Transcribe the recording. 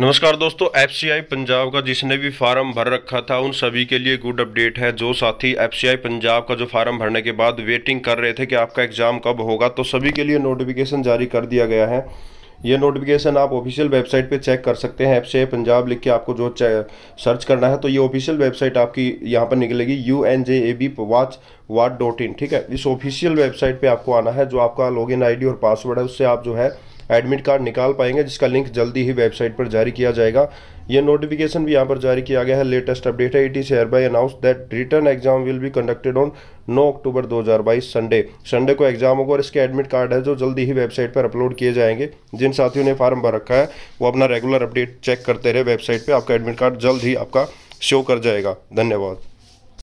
नमस्कार दोस्तों एफ पंजाब का जिसने भी फार्म भर रखा था उन सभी के लिए गुड अपडेट है जो साथी एफ पंजाब का जो फार्म भरने के बाद वेटिंग कर रहे थे कि आपका एग्ज़ाम कब होगा तो सभी के लिए नोटिफिकेशन जारी कर दिया गया है ये नोटिफिकेशन आप ऑफिशियल वेबसाइट पे चेक कर सकते हैं एफ पंजाब लिख के आपको जो सर्च करना है तो ये ऑफिशियल वेबसाइट आपकी यहाँ पर निकलेगी U N J A B वाच वाट डॉट इन ठीक है इस ऑफिशियल वेबसाइट पर आपको आना है जो आपका आई डी और पासवर्ड है उससे आप जो है एडमिट कार्ड निकाल पाएंगे जिसका लिंक जल्दी ही वेबसाइट पर जारी किया जाएगा यह नोटिफिकेशन भी यहाँ पर जारी किया गया है लेटेस्ट अपडेट है it is hereby announced that written exam will be conducted on 9 October 2022 Sunday Sunday को एग्जाम होगा और इसके एडमिट कार्ड है जो जल्दी ही वेबसाइट पर अपलोड किए जाएंगे जिन साथियों ने फॉर्म भर रखा है वो अपना रेगुलर अपडेट चेक करते रहे वेबसाइट पर आपका एडमिट कार्ड जल्द ही आपका शो कर जाएगा धन्यवाद